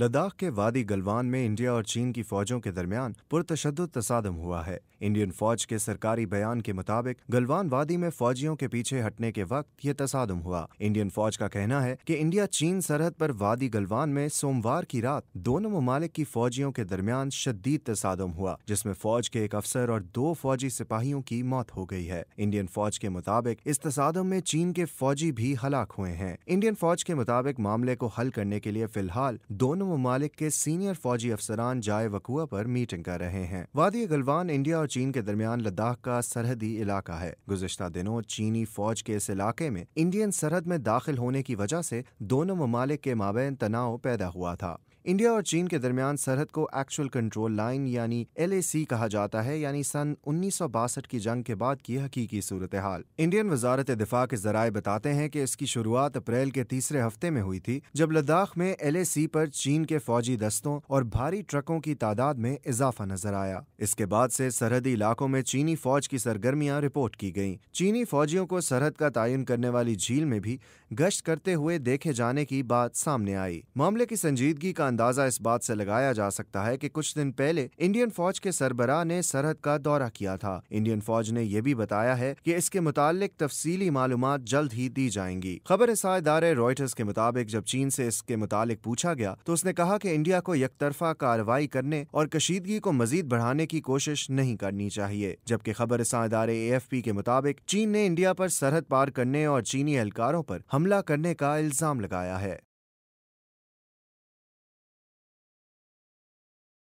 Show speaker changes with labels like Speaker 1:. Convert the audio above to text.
Speaker 1: لداخ کے وادی گلوان میں انڈیا اور چین کی فوجوں کے درمیان پرتشدد تصادم ہوا ہے انڈین فوج کے سرکاری بیان کے مطابق گلوان وادی میں فوجیوں کے پیچھے ہٹنے کے وقت یہ تصادم ہوا انڈین فوج کا کہنا ہے کہ انڈیا چین سرحد پر وادی گلوان میں سوموار کی رات دونوں ممالک کی فوجیوں کے درمیان شدید تصادم ہوا جس میں فوج کے ایک افسر اور دو فوجی سپاہیوں کی موت ہو گئی ہے انڈین فوج کے مطابق اس تصادم میں چین کے فوجی بھی ہلاک ہوئے ہیں انڈین فوج کے مطابق معاملے کو حل کرنے کے لیے فی الحال دونوں دونوں ممالک کے سینئر فوجی افسران جائے وقوع پر میٹنگ کر رہے ہیں وادی گلوان انڈیا اور چین کے درمیان لداخ کا سرحدی علاقہ ہے گزشتہ دنوں چینی فوج کے اس علاقے میں انڈین سرحد میں داخل ہونے کی وجہ سے دونوں ممالک کے مابین تناؤ پیدا ہوا تھا انڈیا اور چین کے درمیان سرحد کو ایکچوئل کنٹرول لائن یعنی ایل اے سی کہا جاتا ہے یعنی سن انیس سو باسٹھ کی جنگ کے بعد کی حقیقی صورتحال انڈین وزارت دفاع کے ذرائع بتاتے ہیں کہ اس کی شروعات اپریل کے تیسرے ہفتے میں ہوئی تھی جب لداخ میں ایل اے سی پر چین کے فوجی دستوں اور بھاری ٹرکوں کی تعداد میں اضافہ نظر آیا اس کے بعد سے سرحدی علاقوں میں چینی فوج کی سرگرمیاں رپورٹ کی گئیں چینی فوجیوں کو سرحد کا تعین کرنے والی جھیل میں بھی گشت کرتے ہوئے دیکھے جانے کی بات سامنے آئی معاملے کی سنجیدگی کا اندازہ اس بات سے لگایا جا سکتا ہے کہ کچھ دن پہلے انڈین فوج کے سربراہ نے سرحد کا دورہ کیا تھا انڈین فوج نے یہ بھی بتایا ہے کہ اس کے متعلق تفصیلی معلومات جلد ہی دی جائیں گی خبر سائے ادارے روائٹرس کے مطابق جب چین سے اس کے متعلق پوچھا گیا تو اس نے کہا کہ انڈیا کو یک طرفہ کارروائی کرنے اور کشیدگی کو مزید بڑھانے کی کوشش نہیں کرنی چاہیے جبکہ خبر رساں ادارے اے ایف پی کے مطابق چین نے انڈیا پر سرحد پار کرنے اور چینی اہلکاروں پر حملہ کرنے کا الزام لگایا ہے